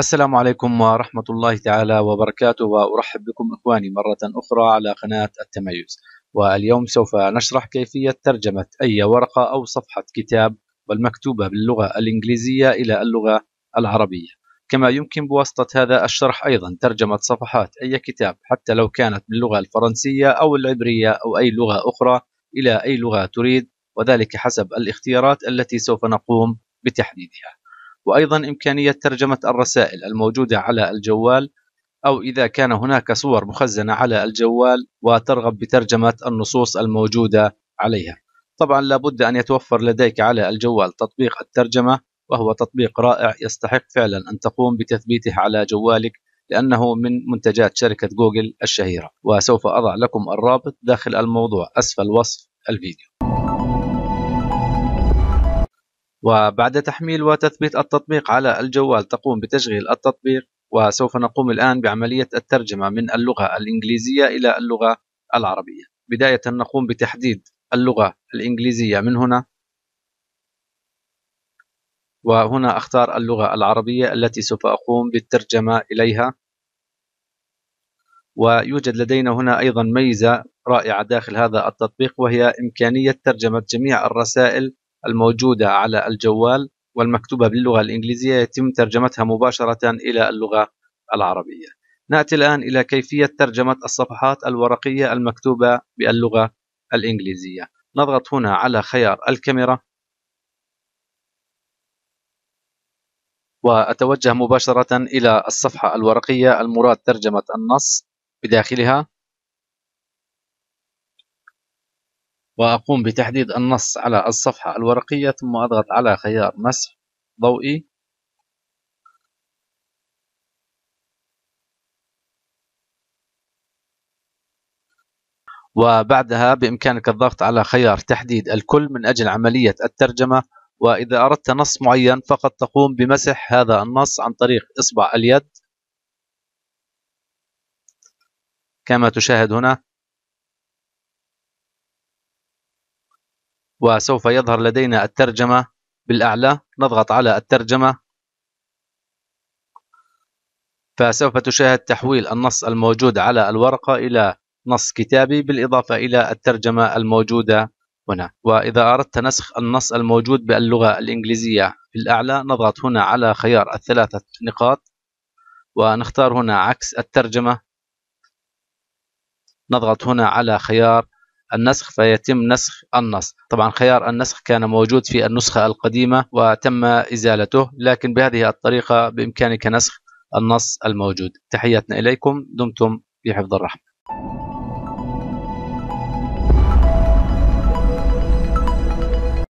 السلام عليكم ورحمة الله تعالى وبركاته وأرحب بكم إخواني مرة أخرى على قناة التميز واليوم سوف نشرح كيفية ترجمة أي ورقة أو صفحة كتاب والمكتوبة باللغة الإنجليزية إلى اللغة العربية كما يمكن بواسطة هذا الشرح أيضا ترجمة صفحات أي كتاب حتى لو كانت باللغة الفرنسية أو العبرية أو أي لغة أخرى إلى أي لغة تريد وذلك حسب الاختيارات التي سوف نقوم بتحديدها وأيضا إمكانية ترجمة الرسائل الموجودة على الجوال أو إذا كان هناك صور مخزنة على الجوال وترغب بترجمة النصوص الموجودة عليها طبعا لابد أن يتوفر لديك على الجوال تطبيق الترجمة وهو تطبيق رائع يستحق فعلا أن تقوم بتثبيته على جوالك لأنه من منتجات شركة جوجل الشهيرة وسوف أضع لكم الرابط داخل الموضوع أسفل وصف الفيديو وبعد تحميل وتثبيت التطبيق على الجوال تقوم بتشغيل التطبيق وسوف نقوم الآن بعملية الترجمة من اللغة الإنجليزية إلى اللغة العربية بداية نقوم بتحديد اللغة الإنجليزية من هنا وهنا أختار اللغة العربية التي سوف أقوم بالترجمة إليها ويوجد لدينا هنا أيضا ميزة رائعة داخل هذا التطبيق وهي إمكانية ترجمة جميع الرسائل الموجودة على الجوال والمكتوبة باللغة الإنجليزية يتم ترجمتها مباشرة إلى اللغة العربية نأتي الآن إلى كيفية ترجمة الصفحات الورقية المكتوبة باللغة الإنجليزية نضغط هنا على خيار الكاميرا وأتوجه مباشرة إلى الصفحة الورقية المراد ترجمة النص بداخلها وأقوم بتحديد النص على الصفحة الورقية ثم أضغط على خيار مسح ضوئي وبعدها بإمكانك الضغط على خيار تحديد الكل من أجل عملية الترجمة وإذا أردت نص معين فقط تقوم بمسح هذا النص عن طريق إصبع اليد كما تشاهد هنا وسوف يظهر لدينا الترجمة بالأعلى نضغط على الترجمة فسوف تشاهد تحويل النص الموجود على الورقة إلى نص كتابي بالإضافة إلى الترجمة الموجودة هنا وإذا أردت نسخ النص الموجود باللغة الإنجليزية في الأعلى نضغط هنا على خيار الثلاثة نقاط ونختار هنا عكس الترجمة نضغط هنا على خيار النسخ فيتم نسخ النص طبعا خيار النسخ كان موجود في النسخة القديمة وتم إزالته لكن بهذه الطريقة بإمكانك نسخ النص الموجود تحياتنا إليكم دمتم في حفظ الرحمة